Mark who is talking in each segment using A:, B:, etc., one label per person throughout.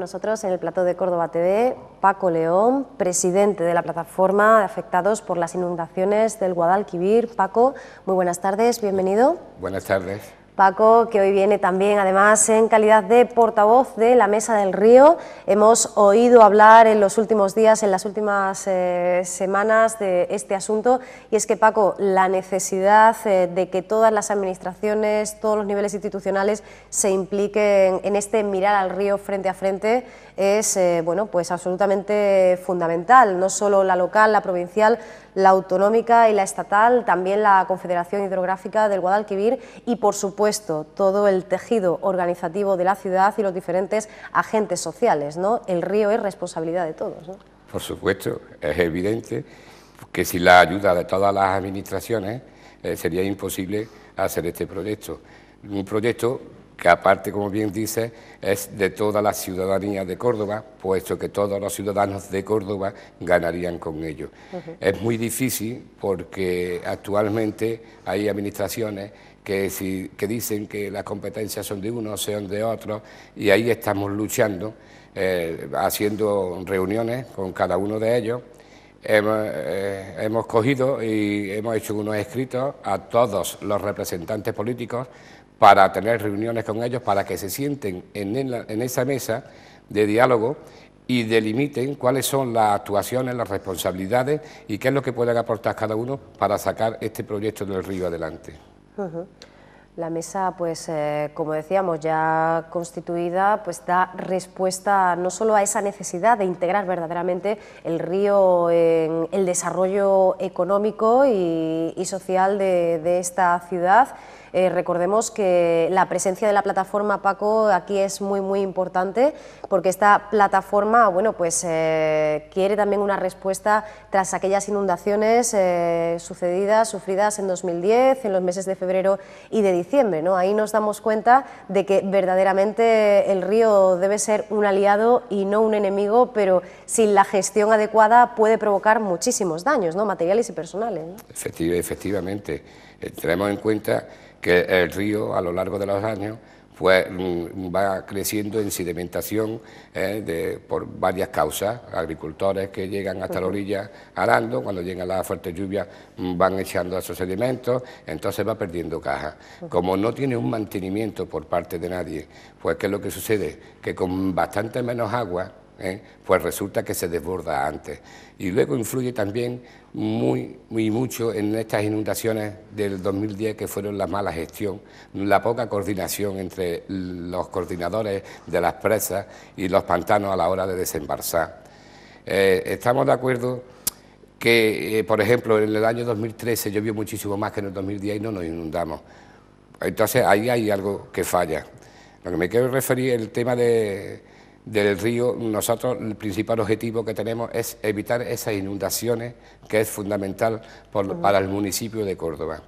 A: nosotros en el Plato de Córdoba TV Paco León, presidente de la plataforma de afectados por las inundaciones del Guadalquivir. Paco, muy buenas tardes, bienvenido.
B: Buenas tardes.
A: Paco, que hoy viene también, además, en calidad de portavoz de la Mesa del Río. Hemos oído hablar en los últimos días, en las últimas eh, semanas de este asunto, y es que, Paco, la necesidad eh, de que todas las administraciones, todos los niveles institucionales se impliquen en este mirar al río frente a frente es, eh, bueno, pues absolutamente fundamental, no solo la local, la provincial, la autonómica y la estatal, también la Confederación Hidrográfica del Guadalquivir y, por supuesto, supuesto, todo el tejido organizativo de la ciudad y los diferentes agentes sociales. ¿no? El río es responsabilidad de todos. ¿no?
B: Por supuesto, es evidente que sin la ayuda de todas las administraciones eh, sería imposible hacer este proyecto. Un proyecto que aparte, como bien dice, es de toda la ciudadanía de Córdoba, puesto que todos los ciudadanos de Córdoba ganarían con ello. Es muy difícil porque actualmente hay administraciones que, dicen que las competencias son de unos, son de otros, y ahí estamos luchando, eh, haciendo reuniones con cada uno de ellos. Hemos, eh, hemos cogido y hemos hecho unos escritos a todos los representantes políticos para tener reuniones con ellos, para que se sienten en, esa mesa de diálogo y delimiten cuáles son las actuaciones, las responsabilidades y qué es lo que pueden aportar cada uno para sacar este proyecto del río adelante.
A: La mesa, pues, eh, como decíamos, ya constituida, pues da respuesta no solo a esa necesidad de integrar verdaderamente el río en el desarrollo económico y, social de, esta ciudad. Eh, recordemos que la presencia de la plataforma Paco aquí es muy muy importante porque esta plataforma bueno pues eh, quiere también una respuesta tras aquellas inundaciones sucedidas, sufridas en 2010, en los meses de febrero y de diciembre Ahí nos damos cuenta de que verdaderamente el río debe ser un aliado y no un enemigo, pero sin la gestión adecuada puede provocar muchísimos daños, ¿no? materiales y personales.
B: efectivamente, eh, tenemos en cuenta que el río a lo largo de los años pues va creciendo en sedimentación eh, por varias causas. Agricultores que llegan hasta la orilla arando, cuando llegan las fuertes lluvias mm, van echando esos sedimentos, entonces va perdiendo caja. Como no tiene un mantenimiento por parte de nadie, pues ¿qué es lo que sucede? Que con bastante menos agua ¿eh? pues resulta que se desborda antes. Y luego influye también muy, muy mucho en estas inundaciones del 2010 que fueron la mala gestión, la poca coordinación entre los coordinadores de las presas y los pantanos a la hora de desembarzar. Eh, estamos de acuerdo que, eh, por ejemplo, en el año 2013 llovió muchísimo más que en el 2010 y no nos inundamos. Entonces ahí hay algo que falla. Lo que me quiero referir es el tema de, del río, nosotros el principal objetivo que tenemos es evitar esas inundaciones, que es fundamental para el municipio de Córdoba.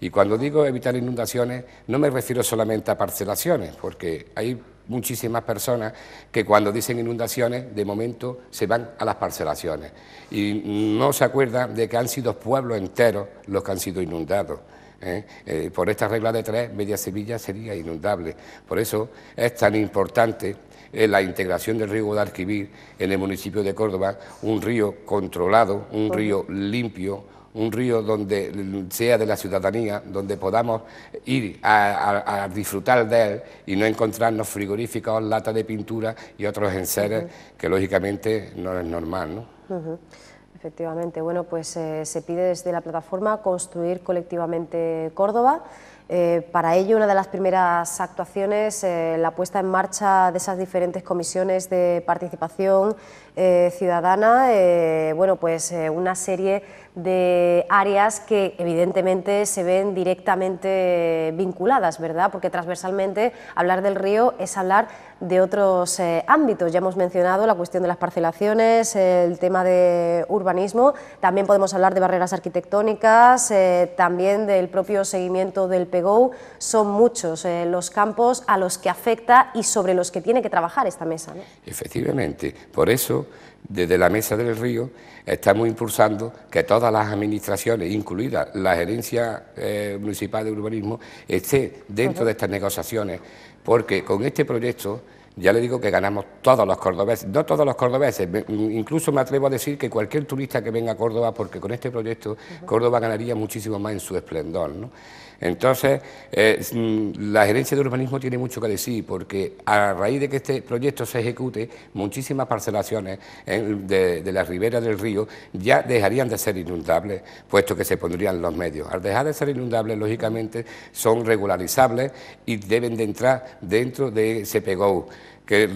B: Y cuando digo evitar inundaciones, no me refiero solamente a parcelaciones, porque hay muchísimas personas que cuando dicen inundaciones, de momento se van a las parcelaciones. Y no se acuerdan de que han sido pueblos enteros los que han sido inundados. ¿eh? Eh, por esta regla de tres, media Sevilla sería inundable. Por eso es tan importante la integración del río Guadalquivir en el municipio de Córdoba, un río controlado, un río limpio, un río donde sea de la ciudadanía, donde podamos ir a, disfrutar de él y no encontrarnos frigoríficos, latas de pintura y otros enseres, que lógicamente no es normal.
A: Efectivamente, bueno, pues eh, se pide desde la plataforma construir colectivamente Córdoba. Eh, para ello, una de las primeras actuaciones, eh, la puesta en marcha de esas diferentes comisiones de participación eh, ciudadana, bueno, pues una serie de áreas que evidentemente se ven directamente vinculadas, ¿verdad? Porque transversalmente hablar del río es hablar de otros ámbitos. Ya hemos mencionado la cuestión de las parcelaciones, el tema de urbanismo, también podemos hablar de barreras arquitectónicas, también del propio seguimiento del son muchos eh, los campos a los que afecta y sobre los que tiene que trabajar esta mesa.
B: Efectivamente, por eso desde la Mesa del Río estamos impulsando que todas las administraciones, incluida la Gerencia eh, Municipal de Urbanismo, esté dentro de estas negociaciones, porque con este proyecto ya le digo que ganamos todos los cordobeses, no todos los cordobeses, mm, incluso me atrevo a decir que cualquier turista que venga a Córdoba, porque con este proyecto Córdoba ganaría muchísimo más en su esplendor. ¿no? Entonces, eh, mm, la gerencia de urbanismo tiene mucho que decir, porque a raíz de que este proyecto se ejecute, muchísimas parcelaciones eh, de, la ribera del río ya dejarían de ser inundables, puesto que se pondrían los medios. Al dejar de ser inundables, lógicamente, son regularizables y deben de entrar dentro de ese PEGOU que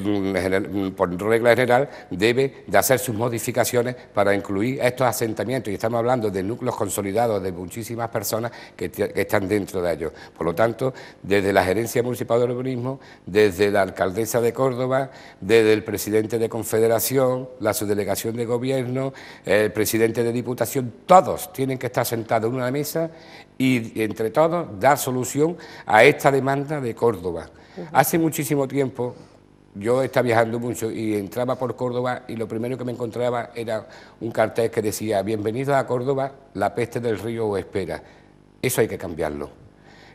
B: por regla general debe de hacer sus modificaciones para incluir estos asentamientos y estamos hablando de núcleos consolidados de muchísimas personas que, están dentro de ellos. Por lo tanto, desde la Gerencia Municipal de Urbanismo, desde la Alcaldesa de Córdoba, desde el presidente de Confederación, la subdelegación de Gobierno, el presidente de Diputación, todos tienen que estar sentados en una mesa y entre todos dar solución a esta demanda de Córdoba. Hace muchísimo tiempo, yo estaba viajando mucho y entraba por Córdoba y lo primero que me encontraba era un cartel que decía, «Bienvenido a Córdoba, la peste del río os espera. Eso hay que cambiarlo.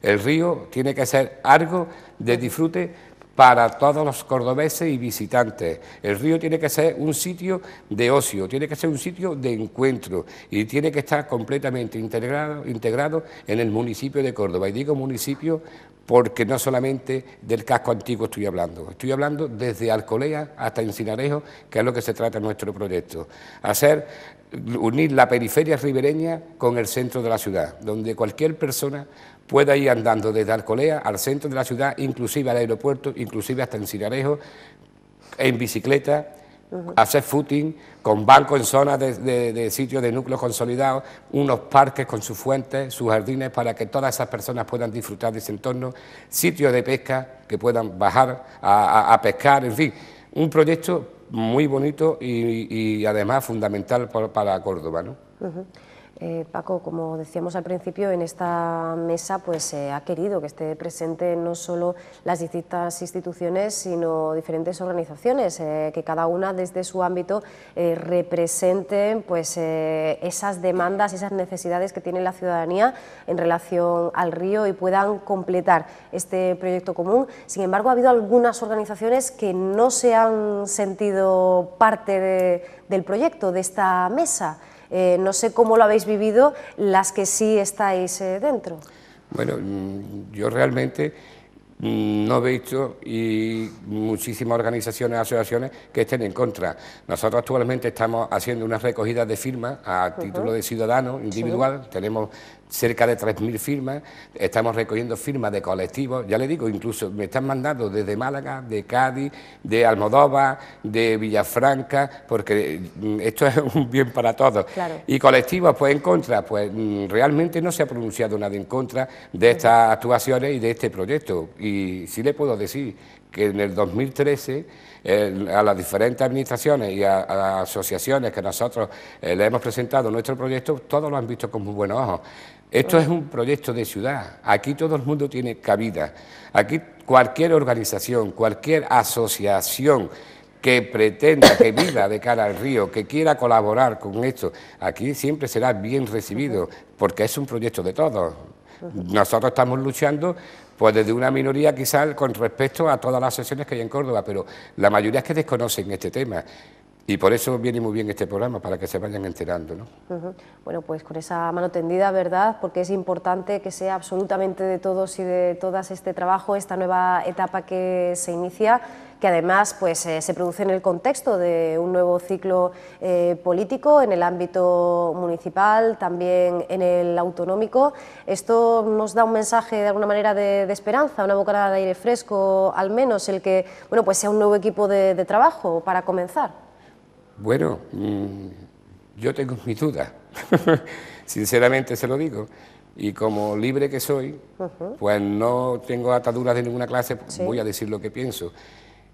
B: El río tiene que ser algo de disfrute para todos los cordobeses y visitantes. El río tiene que ser un sitio de ocio, tiene que ser un sitio de encuentro y tiene que estar completamente integrado, integrado en el municipio de Córdoba. Y digo municipio porque no solamente del casco antiguo estoy hablando, estoy hablando desde Alcolea hasta Encinarejo, que es lo que se trata en nuestro proyecto, hacer unir la periferia ribereña con el centro de la ciudad, donde cualquier persona pueda ir andando desde Alcolea al centro de la ciudad, inclusive al aeropuerto, inclusive hasta Encinarejo, en bicicleta, Hacer footing con bancos en zonas de, sitios de núcleos consolidados, unos parques con sus fuentes, sus jardines, para que todas esas personas puedan disfrutar de ese entorno, sitios de pesca que puedan bajar a, pescar, en fin, un proyecto muy bonito y, además fundamental para Córdoba. ¿no?
A: Eh, Paco, como decíamos al principio, en esta mesa pues se ha querido que esté presente no solo las distintas instituciones, sino diferentes organizaciones, eh, que cada una desde su ámbito eh, representen pues, esas demandas, esas necesidades que tiene la ciudadanía en relación al río y puedan completar este proyecto común. Sin embargo, ha habido algunas organizaciones que no se han sentido parte del proyecto, de esta mesa. Eh, no sé cómo lo habéis vivido las que sí estáis eh, dentro.
B: Bueno, mm, yo realmente mm, no he visto y muchísimas organizaciones, asociaciones que estén en contra. Nosotros actualmente estamos haciendo una recogida de firmas a título de ciudadano individual, tenemos cerca de 3.000 firmas, estamos recogiendo firmas de colectivos, ya le digo, incluso me están mandando desde Málaga, de Cádiz, de Almodóvar, de Villafranca, porque mm, esto es un bien para todos. Y colectivos, pues en contra, pues mm, realmente no se ha pronunciado nada en contra de estas actuaciones y de este proyecto. Y sí le puedo decir que en el 2013 a las diferentes administraciones y a, asociaciones que nosotros eh, le hemos presentado nuestro proyecto, todos lo han visto con muy buenos ojos. Esto es un proyecto de ciudad, aquí todo el mundo tiene cabida, aquí cualquier organización, cualquier asociación que pretenda, que viva de cara al río, que quiera colaborar con esto, aquí siempre será bien recibido, porque es un proyecto de todos. Nosotros estamos luchando pues desde una minoría quizás con respecto a todas las sesiones que hay en Córdoba, pero la mayoría es que desconocen este tema. Y por eso viene muy bien este programa, para que se vayan enterando. ¿no?
A: Bueno, pues con esa mano tendida, ¿verdad? Porque es importante que sea absolutamente de todos y de todas este trabajo, esta nueva etapa que se inicia, que además pues, eh, se produce en el contexto de un nuevo ciclo eh, político en el ámbito municipal, también en el autonómico. Esto nos da un mensaje de alguna manera de, esperanza, una bocanada de aire fresco, al menos el que bueno, pues sea un nuevo equipo de trabajo para comenzar.
B: Bueno, mm, yo tengo mis dudas, sinceramente se lo digo. Y como libre que soy, pues no tengo ataduras de ninguna clase, voy a decir lo que pienso.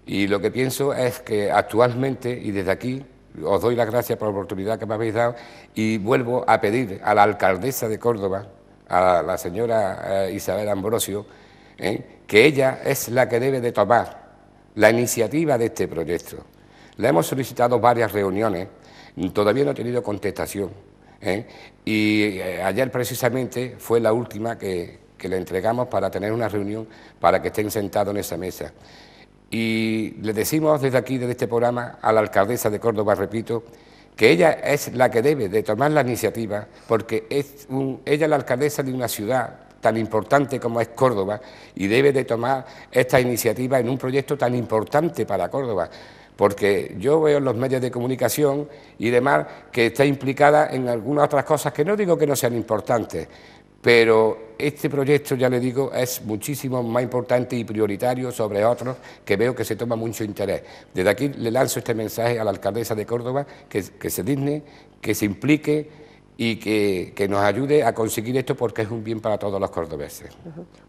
B: Y lo que pienso es que actualmente y desde aquí os doy las gracias por la oportunidad que me habéis dado y vuelvo a pedir a la alcaldesa de Córdoba, a la señora eh, Isabel Ambrosio, ¿eh? que ella es la que debe de tomar la iniciativa de este proyecto. Le hemos solicitado varias reuniones, todavía no ha tenido contestación. ¿eh? Y eh, ayer precisamente fue la última que, le entregamos para tener una reunión, para que estén sentados en esa mesa. Y le decimos desde aquí, desde este programa, a la alcaldesa de Córdoba, repito, que ella es la que debe de tomar la iniciativa, porque es ella es la alcaldesa de una ciudad tan importante como es Córdoba y debe de tomar esta iniciativa en un proyecto tan importante para Córdoba porque yo veo en los medios de comunicación y demás que está implicada en algunas otras cosas que no digo que no sean importantes, pero este proyecto, ya le digo, es muchísimo más importante y prioritario sobre otros que veo que se toma mucho interés. Desde aquí le lanzo este mensaje a la alcaldesa de Córdoba, que, se digne, que se implique y que, nos ayude a conseguir esto porque es un bien para todos los cordobeses.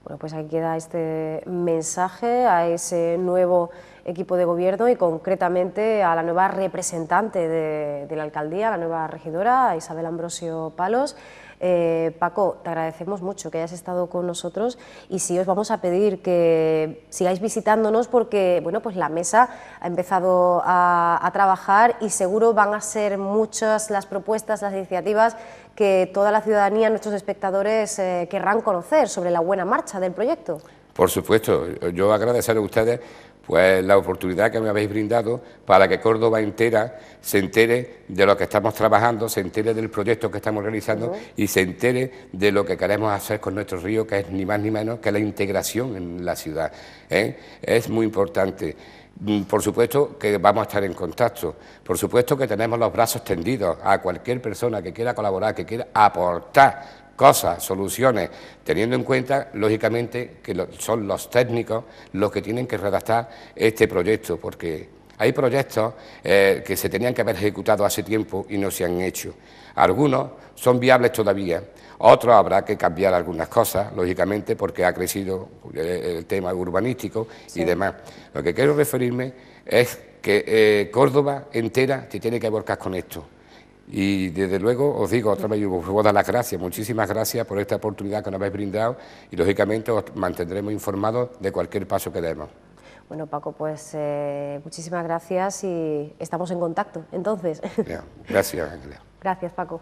A: Bueno, pues aquí queda este mensaje a ese nuevo equipo de gobierno y concretamente a la nueva representante de, la alcaldía, la nueva regidora, Isabel Ambrosio Palos. Eh, Paco, te agradecemos mucho que hayas estado con nosotros y si os vamos a pedir que sigáis visitándonos porque bueno, pues la mesa ha empezado a, trabajar y seguro van a ser muchas las propuestas, las iniciativas que toda la ciudadanía, nuestros espectadores eh, querrán conocer sobre la buena marcha del proyecto.
B: Por supuesto, yo agradecer a ustedes pues la oportunidad que me habéis brindado para que Córdoba entera se entere de lo que estamos trabajando, se entere del proyecto que estamos realizando y se entere de lo que queremos hacer con nuestro río, que es ni más ni menos que la integración en la ciudad. ¿eh? Es muy importante. Mm, por supuesto que vamos a estar en contacto, por supuesto que tenemos los brazos tendidos a cualquier persona que quiera colaborar, que quiera aportar cosas, soluciones, teniendo en cuenta, lógicamente, que son los técnicos los que tienen que redactar este proyecto, porque hay proyectos eh, que se tenían que haber ejecutado hace tiempo y no se han hecho. Algunos son viables todavía, otros habrá que cambiar algunas cosas, lógicamente, porque ha crecido eh, el tema urbanístico y demás. Lo que quiero referirme es que eh, Córdoba entera se tiene que volcar con esto. Y desde luego os digo otra vez, yo os voy dar las gracias, muchísimas gracias por esta oportunidad que nos habéis brindado y lógicamente os mantendremos informados de cualquier paso que demos.
A: Bueno, Paco, pues eh, muchísimas gracias y estamos en contacto, entonces.
B: gracias, Ángela.
A: Gracias, Paco.